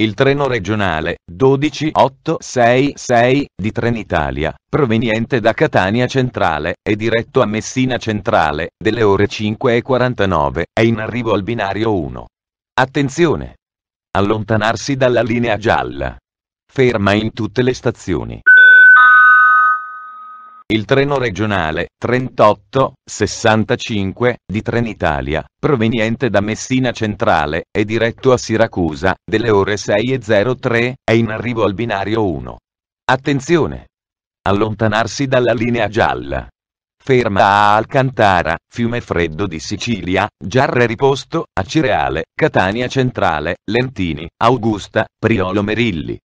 il treno regionale 12866 di Trenitalia, proveniente da Catania Centrale e diretto a Messina Centrale, delle ore 5.49, è in arrivo al binario 1. Attenzione! Allontanarsi dalla linea gialla. Ferma in tutte le stazioni. Il treno regionale 38 65 di Trenitalia, proveniente da Messina Centrale è diretto a Siracusa, delle ore 6.03, è in arrivo al binario 1. Attenzione! Allontanarsi dalla linea gialla. Ferma a Alcantara, Fiume Freddo di Sicilia, Giarre Riposto, a Cireale, Catania Centrale, Lentini, Augusta, Priolo Merilli.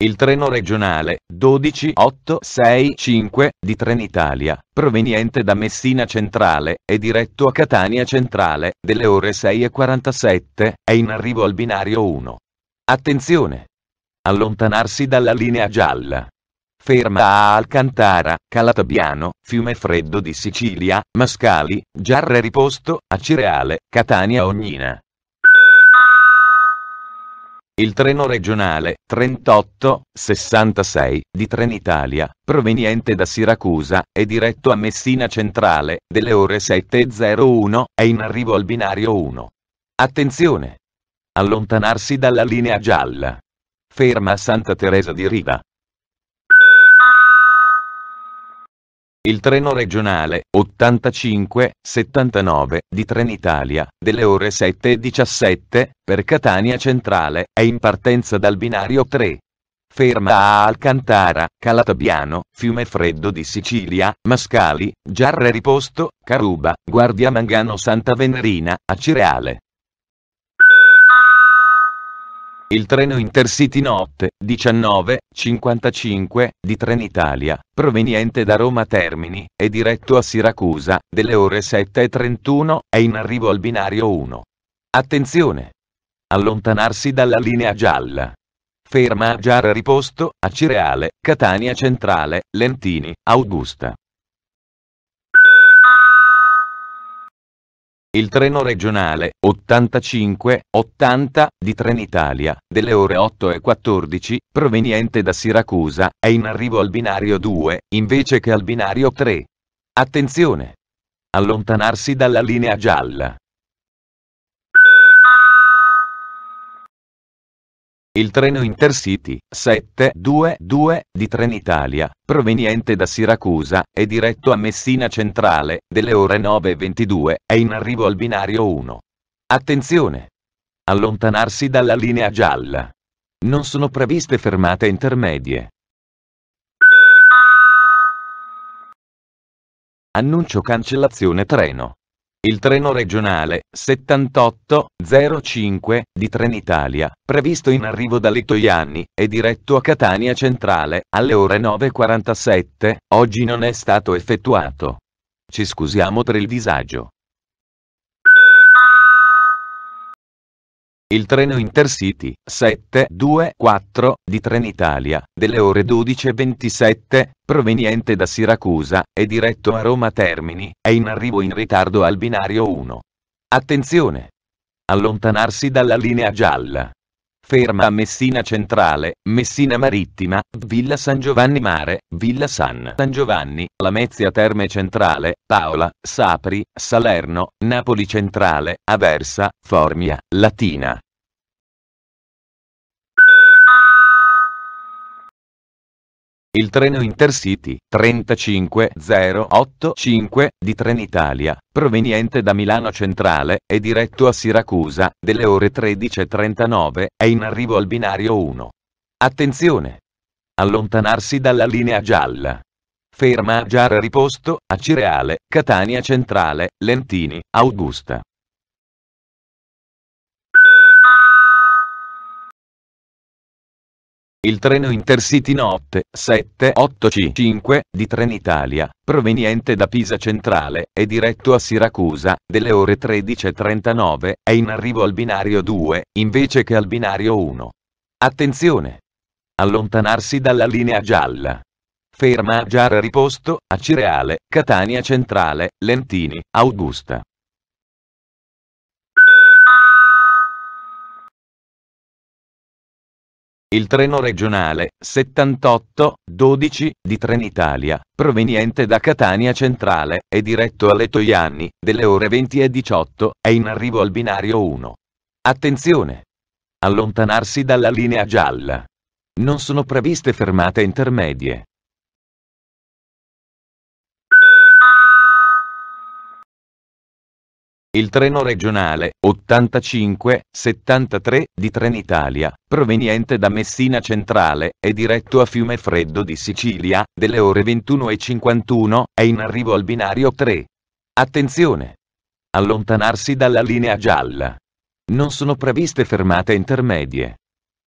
Il treno regionale 12865 di Trenitalia, proveniente da Messina Centrale, è diretto a Catania Centrale, delle ore 6.47, è in arrivo al binario 1. Attenzione! Allontanarsi dalla linea gialla. Ferma a Alcantara, Calatabiano, Fiume Freddo di Sicilia, Mascali, Giarre Riposto, Acireale, Catania Ognina. Il treno regionale 3866 di Trenitalia, proveniente da Siracusa, è diretto a Messina Centrale, delle ore 7.01, è in arrivo al binario 1. Attenzione! Allontanarsi dalla linea gialla. Ferma a Santa Teresa di Riva. il treno regionale 85-79 di Trenitalia, delle ore 7.17, per Catania Centrale, è in partenza dal binario 3. Ferma a Alcantara, Calatabiano, Fiume Freddo di Sicilia, Mascali, Giarre Riposto, Caruba, Guardia Mangano Santa Venerina, a Cireale. Il treno Intercity Notte 19.55 di Trenitalia, proveniente da Roma Termini è diretto a Siracusa, delle ore 7.31, è in arrivo al binario 1. Attenzione! Allontanarsi dalla linea gialla. Ferma a Giara Riposto, a Cireale, Catania Centrale, Lentini, Augusta. Il treno regionale 85-80 di Trenitalia, delle ore 8 e 14, proveniente da Siracusa, è in arrivo al binario 2, invece che al binario 3. Attenzione! Allontanarsi dalla linea gialla. Il treno Intercity 722 di Trenitalia, proveniente da Siracusa, è diretto a Messina Centrale, delle ore 9.22, è in arrivo al binario 1. Attenzione! Allontanarsi dalla linea gialla. Non sono previste fermate intermedie. Annuncio cancellazione treno. Il treno regionale 7805 di Trenitalia, previsto in arrivo da Letoiani, è diretto a Catania Centrale alle ore 9.47, oggi non è stato effettuato. Ci scusiamo per il disagio. Il treno Intercity 724 di Trenitalia, delle ore 12.27, proveniente da Siracusa, e diretto a Roma Termini, è in arrivo in ritardo al binario 1. Attenzione! Allontanarsi dalla linea gialla ferma a Messina Centrale, Messina Marittima, Villa San Giovanni Mare, Villa San, San Giovanni, Lamezia Terme Centrale, Paola, Sapri, Salerno, Napoli Centrale, Aversa, Formia, Latina, Il treno Intercity 35085 di Trenitalia, proveniente da Milano Centrale è diretto a Siracusa, delle ore 13.39, è in arrivo al binario 1. Attenzione! Allontanarsi dalla linea gialla. Ferma a Giara Riposto, a Cireale, Catania Centrale, Lentini, Augusta. il treno Intercity Notte 78C5 di Trenitalia, proveniente da Pisa Centrale è diretto a Siracusa, delle ore 13.39, è in arrivo al binario 2, invece che al binario 1. Attenzione! Allontanarsi dalla linea gialla. Ferma a Giara Riposto, a Cireale, Catania Centrale, Lentini, Augusta. Il treno regionale 78 12 di Trenitalia, proveniente da Catania Centrale, è diretto alle Letoiani, delle ore 20 e 18, è in arrivo al binario 1. Attenzione! Allontanarsi dalla linea gialla. Non sono previste fermate intermedie. Il treno regionale 85-73 di Trenitalia, proveniente da Messina Centrale, è diretto a Fiume Freddo di Sicilia, delle ore 21.51, è in arrivo al binario 3. Attenzione! Allontanarsi dalla linea gialla. Non sono previste fermate intermedie.